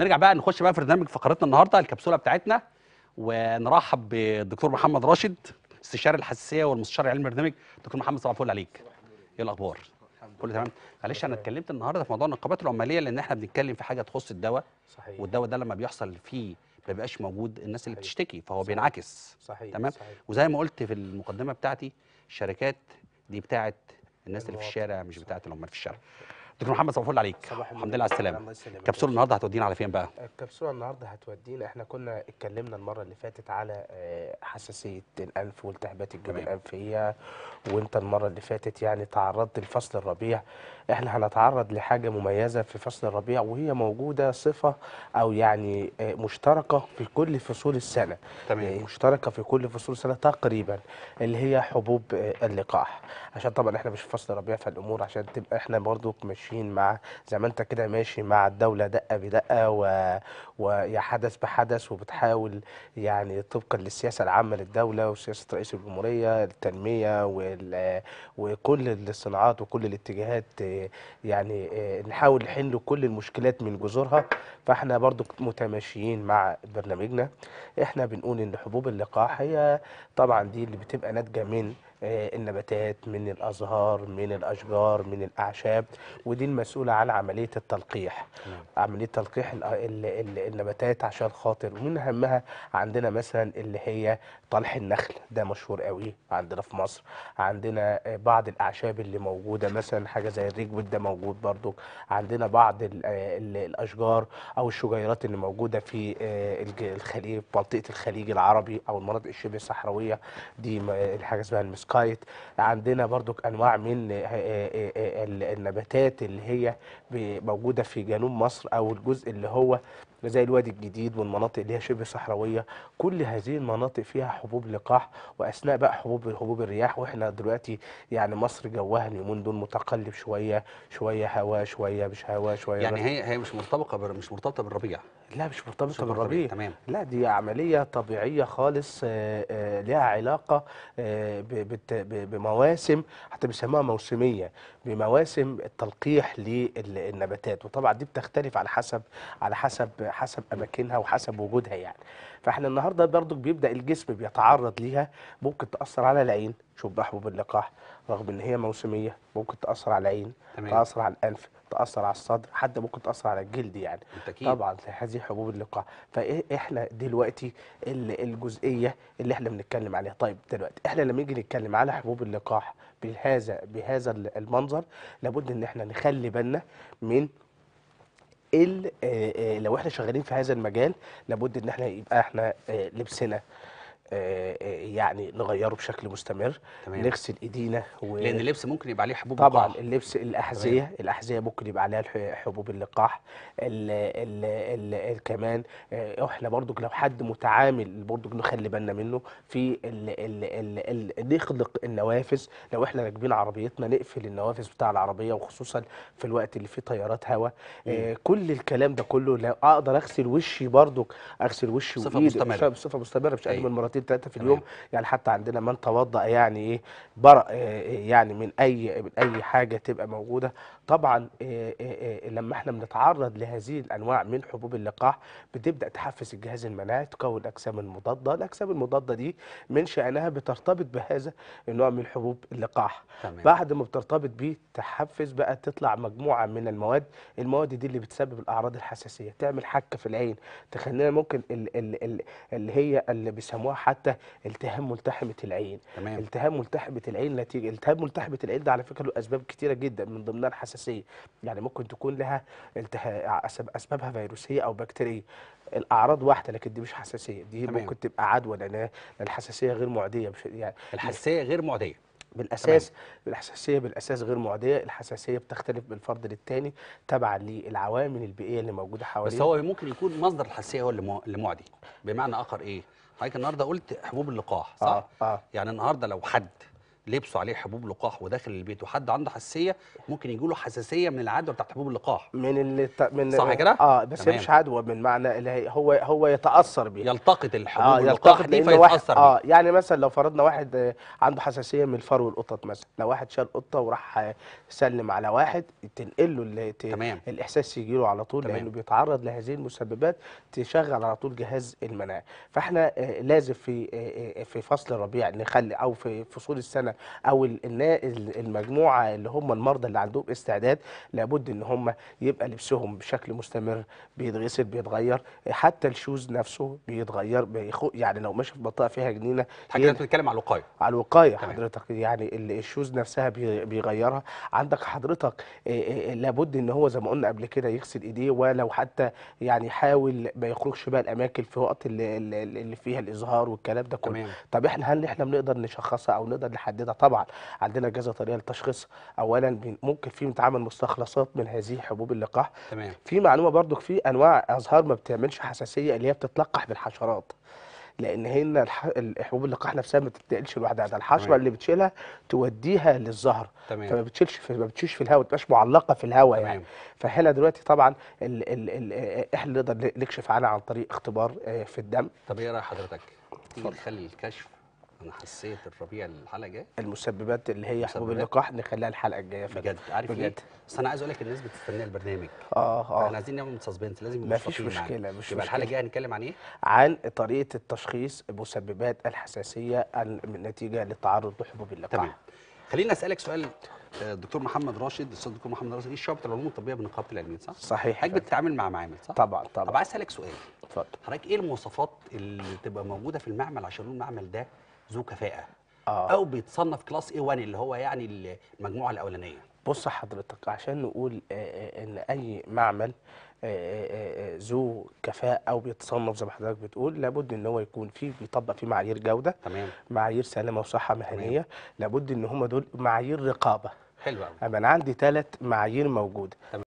نرجع بقى نخش بقى في برنامج فقرتنا النهارده الكبسوله بتاعتنا ونرحب بالدكتور محمد راشد استشاري الحساسيه والمستشار العلمي البرنامج دكتور محمد صباح الفل عليك ايه الاخبار كله تمام معلش انا اتكلمت النهارده في موضوع النقابات العماليه لان احنا بنتكلم في حاجه تخص الدواء صحيح والدواء ده لما بيحصل فيه ما بيبقاش موجود الناس اللي بتشتكي فهو صحيح. بينعكس صحيح تمام صحيح. وزي ما قلت في المقدمه بتاعتي الشركات دي بتاعت الناس اللي في الشارع مش بتاعت العمال في الشارع دكتور محمد صباح الفل عليك الحمد لله على السلامه كبسوله النهارده هتودينا على فين بقى الكبسوله النهارده هتودينا احنا كنا اتكلمنا المره اللي فاتت على آه، حساسيه الانف والتهابات الجيوب الانفيه وانت المره اللي فاتت يعني تعرضت لفصل الربيع احنا هنتعرض لحاجه مميزه في فصل الربيع وهي موجوده صفه او يعني آه، مشتركه في كل فصول السنه تمام آه، مشتركه في كل فصول السنه تقريبا اللي هي حبوب اللقاح عشان طبعا احنا مش في فصل الربيع فالامور عشان تبقى احنا برضو مش ماشيين مع زي ما انت كده ماشي مع الدوله دقه بدقه و... حدث بحدث وبتحاول يعني طبقا للسياسه العامه للدوله وسياسه رئيس الجمهوريه التنميه وال... وكل الصناعات وكل الاتجاهات يعني نحاول نحل كل المشكلات من جذورها فاحنا برضو متماشيين مع برنامجنا احنا بنقول ان حبوب اللقاح هي طبعا دي اللي بتبقى ناتجه من آه، النباتات من الأزهار من الأشجار من الأعشاب ودي المسؤولة على عملية التلقيح نعم. عملية تلقيح النباتات عشان خاطر ومن أهمها عندنا مثلا اللي هي طلح النخل ده مشهور قوي عندنا في مصر عندنا آه، بعض الأعشاب اللي موجودة مثلا حاجة زي الريجويد ده موجود برضو عندنا بعض آه، الأشجار أو الشجيرات اللي موجودة في الخليج منطقة الخليج العربي أو المناطق الشبه الصحراوية دي حاجة اسمها المسك السكايت عندنا برضو انواع من آه، آه، آه، النباتات اللي هي موجوده في جنوب مصر او الجزء اللي هو زي الوادي الجديد والمناطق اللي هي شبه صحراويه كل هذه المناطق فيها حبوب لقاح واثناء بقى حبوب حبوب الرياح واحنا دلوقتي يعني مصر جوها اليومين دول متقلب شويه شويه هواء شويه مش هواء شويه يعني هي هي مش مرتبطه مش مرتبطه بالربيع لا مش مرتبطه بالربيع تمام لا دي عمليه طبيعيه خالص آه، آه، لها علاقه آه، بمواسم حتى بيسموها موسميه بمواسم التلقيح للنباتات وطبعا دي بتختلف على حسب على حسب حسب اماكنها وحسب وجودها يعني فاحنا النهارده برضو بيبدا الجسم بيتعرض ليها ممكن تاثر على العين شوف حبوب اللقاح رغم ان هي موسميه ممكن تاثر على العين تمام. تاثر على الانف تاثر على الصدر حتى ممكن تاثر على الجلد يعني بالتأكيد. طبعا هذه حبوب اللقاح فاحنا دلوقتي الجزئيه اللي احنا بنتكلم عليها طيب دلوقتي احنا لما نيجي نتكلم على حبوب اللقاح بهذا بهذا المنظر لابد ان احنا نخلي بالنا من آه، آه، لو احنا شغالين في هذا المجال لابد ان احنا يبقى احنا آه، لبسنا آه، آه، يعني نغيره بشكل مستمر تمام. نغسل ايدينا و... لان اللبس ممكن يبقى عليه حبوب طبعا اللقاح. اللبس الاحذيه تمام. الاحذيه ممكن يبقى عليها حبوب اللقاح ال ال ال ال كمان آه، احنا برضو لو حد متعامل برضو نخلي بالنا منه في ال ال ال ال نخلق النوافذ لو احنا راكبين عربيتنا نقفل النوافذ بتاع العربيه وخصوصا في الوقت اللي فيه تيارات هواء آه كل الكلام ده كله لو اقدر اغسل وشي برضو اغسل وشي بصفه مستمره بصفه مستمره مش اقل أيوة. من مرتين مرتين ثلاثه في اليوم يعني حتى عندنا من توضا يعني ايه برأ آه، آه، يعني من اي من اي حاجه تبقى موجوده طبعا لما احنا بنتعرض لهذه الانواع من حبوب اللقاح بتبدا تحفز الجهاز المناعي تكون اجسام المضاده الاجسام المضاده دي من شانها بترتبط بهذا النوع من حبوب اللقاح تمام. بعد ما بترتبط بيه تحفز بقى تطلع مجموعه من المواد المواد دي اللي بتسبب الاعراض الحساسيه تعمل حكه في العين تخلينا ممكن ال ال ال اللي هي اللي بيسموها حتى التهام ملتحمه العين تمام. التهام ملتحمه العين نتيجه التهام ملتحمه العين ده على فكره له اسباب كتيره جدا من ضمنها الحساسيه حساسيه يعني ممكن تكون لها التها... أسبابها فيروسية أو بكتيرية الاعراض واحده لكن دي مش حساسيه دي تمام. ممكن تبقى عدوى لان الحساسيه غير معديه مش يعني الحساسيه غير معديه بالاساس تمام. الحساسيه بالاساس غير معديه الحساسيه بتختلف من فرد للتاني تبعا للعوامل البيئيه اللي موجوده حواليه بس هو ممكن يكون مصدر الحساسيه هو اللي معدي بمعنى اخر ايه حضرتك النهارده قلت حبوب اللقاح صح آه. آه. يعني النهارده لو حد لبسوا عليه حبوب لقاح وداخل البيت وحد عنده حساسيه ممكن يجي له حساسيه من العدوى بتاعت حبوب اللقاح من اللي ت... من صح كده اه بس هي مش عدوى من معنى اللي هو هو يتاثر بيها يلتقط الحبوب آه اللقاح دي فيتاثر اه بيه. يعني مثلا لو فرضنا واحد آه، عنده حساسيه من الفرو والقطط مثلا لو واحد شال قطه وراح آه، سلم على واحد تنقل له اللي ت... تمام. الاحساس يجي له على طول تمام. لانه بيتعرض لهذه المسببات تشغل على طول جهاز المناعه فاحنا آه لازم في آه, آه، في فصل الربيع نخلي او في فصول السنه او المجموعه اللي هم المرضى اللي عندهم استعداد لابد ان هم يبقى لبسهم بشكل مستمر بيتغسل بيتغير حتى الشوز نفسه بيتغير بيخو يعني لو ماشي في منطقه فيها جنينه حضرتك بتتكلم على الوقايه على الوقايه حضرتك يعني الشوز نفسها بيغيرها عندك حضرتك لابد ان هو زي ما قلنا قبل كده يغسل ايديه ولو حتى يعني يحاول ما يخرجش بقى الاماكن في وقت اللي, اللي فيها الازهار والكلام ده كله طب احنا هل احنا بنقدر نشخصها او نقدر نحددها متعدده طبعا عندنا كذا طريقه للتشخيص اولا ممكن في متعامل مستخلصات من هذه حبوب اللقاح تمام في معلومه برضو في انواع ازهار ما بتعملش حساسيه اللي هي بتتلقح بالحشرات لان هنا حبوب اللقاح نفسها ما بتتنقلش لوحدها ده الحشره اللي بتشيلها توديها للزهر تمام. فما بتشيلش في ما بتشيلش في الهواء ما تبقاش معلقه في الهواء يعني فهنا دلوقتي طبعا ال ال احنا نقدر نكشف عنها عن طريق اختبار آه، في الدم طب ايه راي حضرتك؟ نخلي الكشف انا حسيت الربيع الحلقه جايه المسببات اللي هي حبوب اللقاح نخليها الحلقه الجايه بجد عارف بجد. بس انا عايز اقول لك الناس بتستنى البرنامج اه اه احنا عايزين نعمل سسبنس لازم ما فيش مشكله مش يبقى الحلقه الجايه هنتكلم عن ايه؟ عن طريقه التشخيص مسببات الحساسيه النتيجه للتعرض لحبوب اللقاح تمام. خليني اسالك سؤال آه، دكتور محمد راشد الاستاذ دكتور محمد راشد ايه شعبه العلوم الطبيه بنقابه العلميه صح؟ صحيح حضرتك بتتعامل مع معامل صح؟ طبعا طبعا طب عايز اسالك سؤال اتفضل حضرتك ايه المواصفات اللي تبقى موجوده في المعمل عشان المعمل ده ذو كفاءه؟ آه. او بيتصنف كلاس اي 1 اللي هو يعني المجموعه الاولانيه بص حضرتك عشان نقول آه، آه، ان اي معمل آه، ذو كفاءه او بيتصنف زي ما حضرتك بتقول لابد ان هو يكون فيه بيطبق فيه معايير جوده تمام معايير سلامه وصحه مهنيه تمام. لابد ان هم دول معايير رقابه حلو قوي انا عندي ثلاث معايير موجوده تمام.